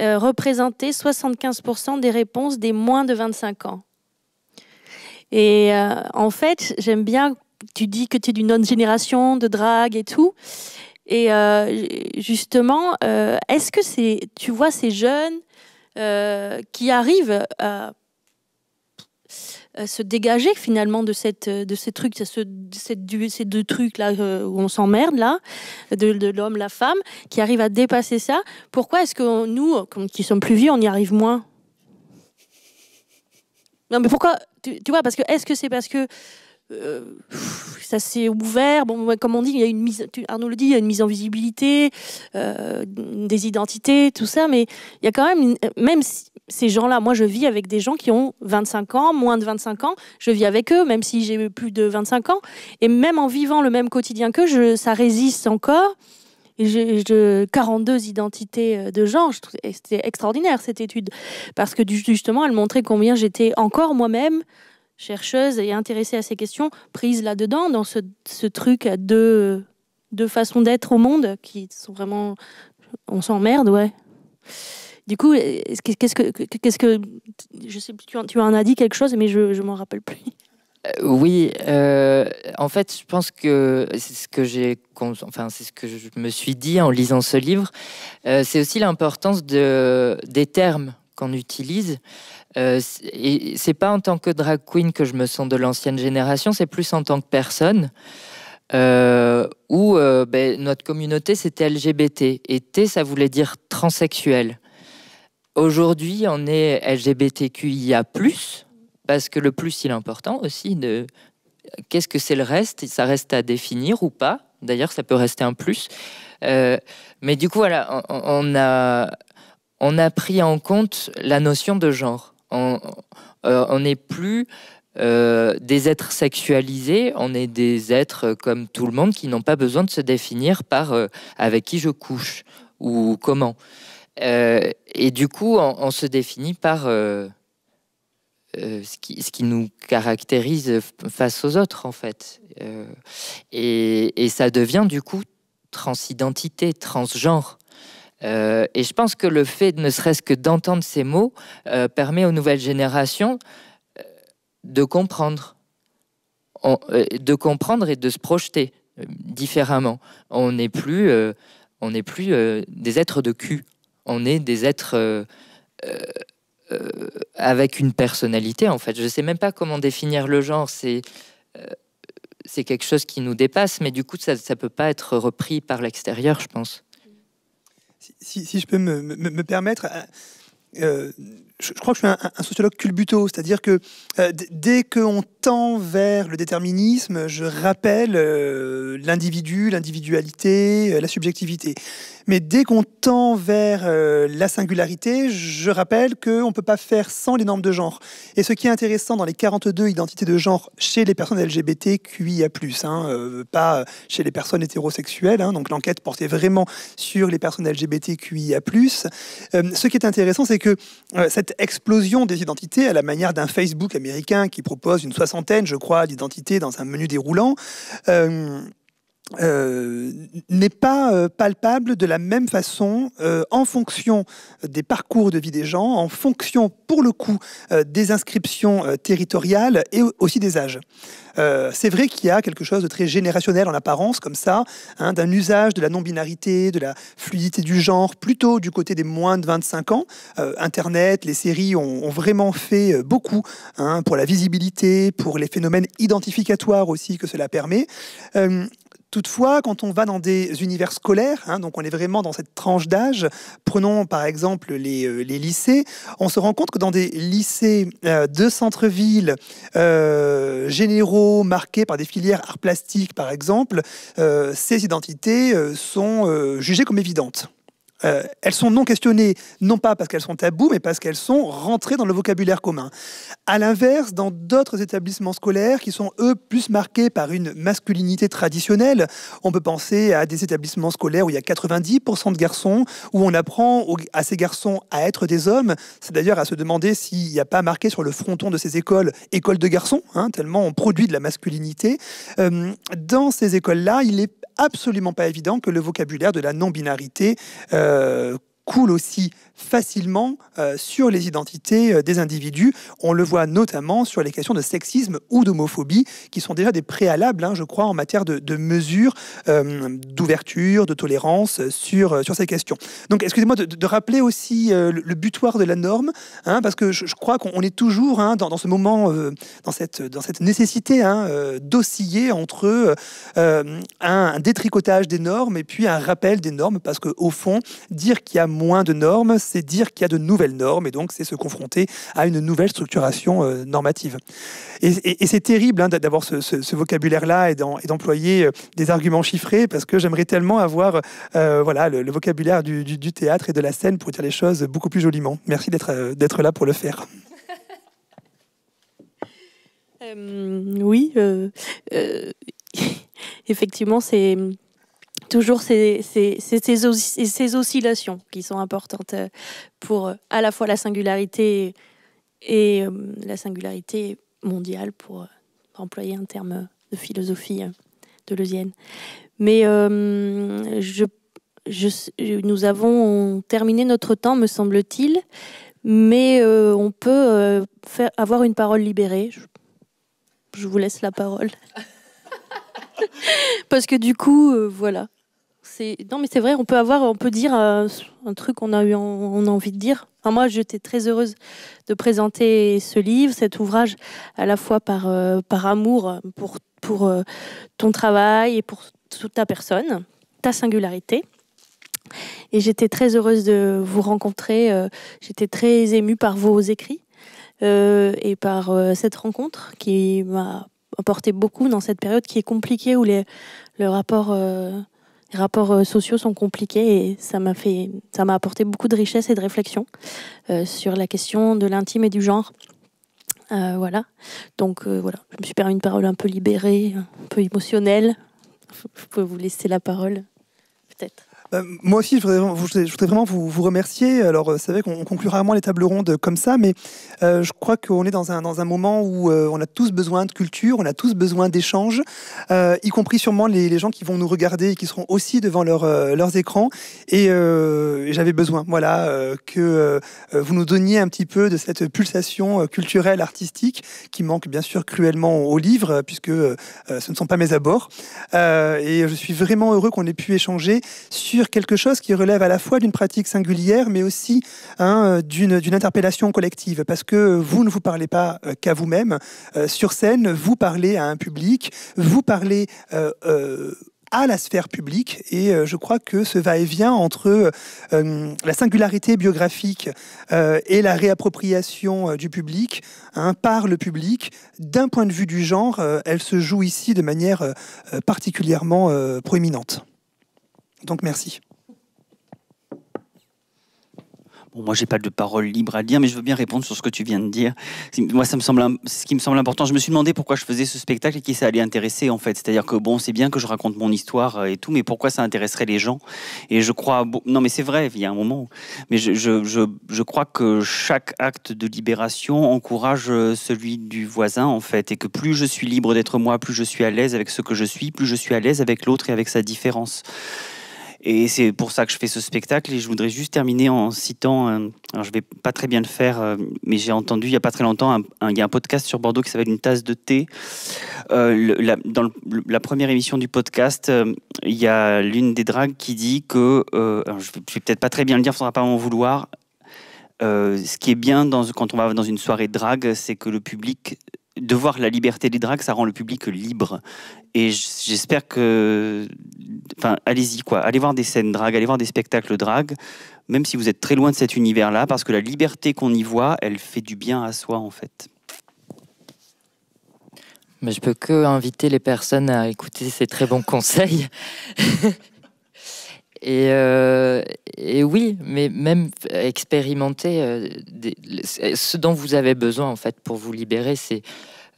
euh, représentait 75% des réponses des moins de 25 ans. Et euh, en fait, j'aime bien, tu dis que tu es d'une autre génération de drague et tout. Et justement, est-ce que c'est, tu vois ces jeunes qui arrivent à euh, se dégager finalement de cette euh, de ces trucs de, cette, ces deux trucs là euh, où on s'emmerde là de, l'homme la femme qui arrive à dépasser ça pourquoi est-ce que nous qui sommes plus vieux on y arrive moins non mais pourquoi tu, tu vois parce que est-ce que c'est parce que euh, ça s'est ouvert. Bon, comme on dit, il y a une mise, Arnaud le dit, il y a une mise en visibilité, euh, des identités, tout ça, mais il y a quand même, euh, même ces gens-là, moi je vis avec des gens qui ont 25 ans, moins de 25 ans, je vis avec eux, même si j'ai plus de 25 ans, et même en vivant le même quotidien qu'eux, ça résiste encore. j'ai 42 identités de genre, c'était extraordinaire cette étude, parce que justement elle montrait combien j'étais encore moi-même chercheuse et intéressée à ces questions, prise là-dedans, dans ce, truc à deux, façons d'être au monde qui sont vraiment. On s'emmerde, ouais. Du coup, qu'est-ce que. Qu'est-ce que je sais plus, tu en, as dit quelque chose, mais je ne m'en rappelle plus. Euh, oui, euh, en fait, je pense que c'est ce que j'ai, enfin, c'est ce que je me suis dit en lisant ce livre. Euh, c'est aussi l'importance de, des termes qu'on utilise. Euh, c'est pas en tant que drag queen que je me sens de l'ancienne génération, c'est plus en tant que personne. Euh, où euh, ben, notre communauté c'était LGBT et T ça voulait dire transsexuel. Aujourd'hui on est LGBTQIA+, parce que le plus il est important aussi de qu'est-ce que c'est le reste, ça reste à définir ou pas, d'ailleurs ça peut rester un plus. Euh, mais du coup voilà, on, a, on a pris en compte la notion de genre. On euh, n'est plus euh, des êtres sexualisés, on est des êtres comme tout le monde qui n'ont pas besoin de se définir par euh, avec qui je couche ou comment. et du coup, on, se définit par ce qui, nous caractérise face aux autres, en fait. et, ça devient du coup transidentité, transgenre. Euh, et je pense que le fait, ne serait-ce que d'entendre ces mots, euh, permet aux nouvelles générations euh, de comprendre, de comprendre et de se projeter différemment. On n'est plus, on n'est plus des êtres de cul. On est des êtres avec une personnalité. En fait, je ne sais même pas comment définir le genre. C'est c'est quelque chose qui nous dépasse, mais du coup, ça ne peut pas être repris par l'extérieur, je pense si, je peux me, permettre, euh, euh, je, crois que je suis un, sociologue culbuto, c'est-à-dire que euh, dès qu'on tend vers le déterminisme, je rappelle euh, l'individu, l'individualité, euh, la subjectivité. Mais dès qu'on tend vers euh, la singularité, je rappelle qu'on ne peut pas faire sans les normes de genre. Et ce qui est intéressant dans les 42 identités de genre chez les personnes LGBTQIA, hein, pas chez les personnes hétérosexuelles, hein, donc l'enquête portait vraiment sur les personnes LGBTQIA. ce qui est intéressant, c'est que cette explosion des identités, à la manière d'un Facebook américain qui propose une soixante centaines, je crois, d'identités dans un menu déroulant. Euh, euh, n'est pas euh, palpable de la même façon euh, en fonction des parcours de vie des gens, en fonction pour le coup des inscriptions territoriales et aussi des âges. c'est vrai qu'il y a quelque chose de très générationnel en apparence, comme ça, hein, d'un usage de la non-binarité, de la fluidité du genre, plutôt du côté des moins de 25 ans. Internet, les séries ont, vraiment fait beaucoup hein, pour la visibilité, pour les phénomènes identificatoires aussi que cela permet. Toutefois, quand on va dans des univers scolaires, hein, donc on est vraiment dans cette tranche d'âge, prenons par exemple les, euh, les, lycées, on se rend compte que dans des lycées euh, de centre-ville euh, généraux, marqués par des filières art plastique, par exemple, ces identités sont jugées comme évidentes. Euh, elles sont non questionnées, non pas parce qu'elles sont taboues, mais parce qu'elles sont rentrées dans le vocabulaire commun. À l'inverse, dans d'autres établissements scolaires qui sont, eux, plus marqués par une masculinité traditionnelle, on peut penser à des établissements scolaires où il y a 90% de garçons, où on apprend à ces garçons à être des hommes. C'est d'ailleurs à se demander s'il n'y a pas marqué sur le fronton de ces écoles, école de garçons, hein, tellement on produit de la masculinité. Euh, dans ces écoles-là, il n'est absolument pas évident que le vocabulaire de la non-binarité euh, euh, cool aussi facilement euh, sur les identités euh, des individus. On le voit notamment sur les questions de sexisme ou d'homophobie, qui sont déjà des préalables, hein, je crois, en matière de, mesures, euh, d'ouverture, de tolérance sur, sur ces questions. Donc, excusez-moi de, rappeler aussi le, butoir de la norme, hein, parce que je, crois qu'on est toujours hein, dans, ce moment, dans, cette, dans cette nécessité d'osciller entre un, détricotage des normes et puis un rappel des normes, parce qu'au fond, dire qu'il y a moins de normes, c'est dire qu'il y a de nouvelles normes et donc c'est se confronter à une nouvelle structuration euh, normative. Et, c'est terrible hein, d'avoir ce, vocabulaire-là et d'employer euh, des arguments chiffrés parce que j'aimerais tellement avoir euh, voilà, le, vocabulaire du, théâtre et de la scène pour dire les choses beaucoup plus joliment. Merci d'être là pour le faire. oui, effectivement, c'est toujours ces, ces, ces, oscillations qui sont importantes euh, pour euh, à la fois la singularité et, euh, la singularité mondiale, pour employer un terme de philosophie de Leusienne. Mais je, je, nous avons terminé notre temps, me semble-t-il, mais on peut faire, avoir une parole libérée. Je, vous laisse la parole. Parce que du coup, voilà c'est non, mais c'est vrai, on peut avoir, on peut dire euh, un truc qu'on a eu, on envie de dire. moi, j'étais très heureuse de présenter ce livre, cet ouvrage, à la fois par euh, par amour pour pour euh, ton travail et pour toute ta personne, ta singularité. Et j'étais très heureuse de vous rencontrer. j'étais très émue par vos écrits et par cette rencontre qui m'a apporté beaucoup dans cette période qui est compliquée où les, le rapport les rapports euh, sociaux sont compliqués et ça m'a fait, ça m'a apporté beaucoup de richesse et de réflexion euh, sur la question de l'intime et du genre. Euh, voilà. Donc voilà, je me suis permis une parole un peu libérée, un peu émotionnelle. Je peux vous laisser la parole, peut-être. Euh, moi aussi, je voudrais, vraiment vous, remercier. Alors, euh, c'est vrai qu'on conclut rarement les tables rondes comme ça, mais euh, je crois qu'on est dans un, dans un moment où on a tous besoin de culture, on a tous besoin d'échanges, y compris sûrement les, gens qui vont nous regarder et qui seront aussi devant leur, leurs écrans. Et j'avais besoin, voilà, que vous nous donniez un petit peu de cette pulsation culturelle, artistique, qui manque bien sûr cruellement aux livres, puisque ce ne sont pas mes abords. et je suis vraiment heureux qu'on ait pu échanger sur quelque chose qui relève à la fois d'une pratique singulière, mais aussi hein, d'une interpellation collective, parce que vous ne vous parlez pas euh, qu'à vous-même. Euh, sur scène, vous parlez à un public, vous parlez euh, à la sphère publique. Et je crois que ce va-et-vient entre la singularité biographique et la réappropriation du public, hein, par le public, d'un point de vue du genre, elle se joue ici de manière particulièrement proéminente. Donc merci. Bon, moi, j'ai pas de parole libre à dire, mais je veux bien répondre sur ce que tu viens de dire. Moi, ça me semble, ce qui me semble important. Je me suis demandé pourquoi je faisais ce spectacle et qui ça allait intéresser, en fait. C'est-à-dire que bon, c'est bien que je raconte mon histoire euh, et tout, mais pourquoi ça intéresserait les gens Et je crois, non, mais c'est vrai, il y a un moment. Mais je, je, je, crois que chaque acte de libération encourage euh, celui du voisin, en fait, et que plus je suis libre d'être moi, plus je suis à l'aise avec ce que je suis, plus je suis à l'aise avec l'autre et avec sa différence. Et c'est pour ça que je fais ce spectacle. Et je voudrais juste terminer en citant, alors je vais pas très bien le faire, euh, mais j'ai entendu il n'y a pas très longtemps, un... il y a un podcast sur Bordeaux qui s'appelle Une tasse de thé. Euh, dans la première émission du podcast, euh, il y a l'une des dragues qui dit que, euh, ne je vais peut-être pas très bien le dire, il faudra pas m'en vouloir. ce qui est bien dans, quand on va dans une soirée de drague, c'est que le public de voir la liberté des dragues, ça rend le public libre. Et j'espère que. Enfin, allez-y, quoi. Allez voir des scènes dragues, allez voir des spectacles dragues, même si vous êtes très loin de cet univers-là, parce que la liberté qu'on y voit, elle fait du bien à soi, en fait. Mais je peux que inviter les personnes à écouter ces très bons conseils. Euh, et, oui, mais même expérimenter euh, ce dont vous avez besoin en fait pour vous libérer,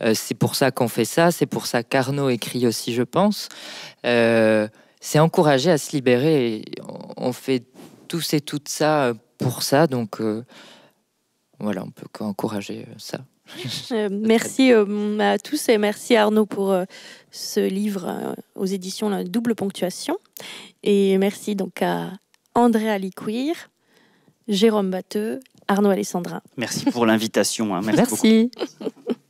euh, c'est pour ça qu'on fait ça, c'est pour ça qu'Arnaud écrit aussi, je pense. c'est encourager à se libérer. on fait tous et toutes ça pour ça, donc voilà, on peut qu'encourager ça. Euh, merci euh, à tous et merci à Arnaud pour euh, ce livre aux éditions La Double Ponctuation. Et merci donc à André Aliquir, Jérôme Bateux, Arnaud Alessandrin. Merci pour l'invitation. Hein. merci.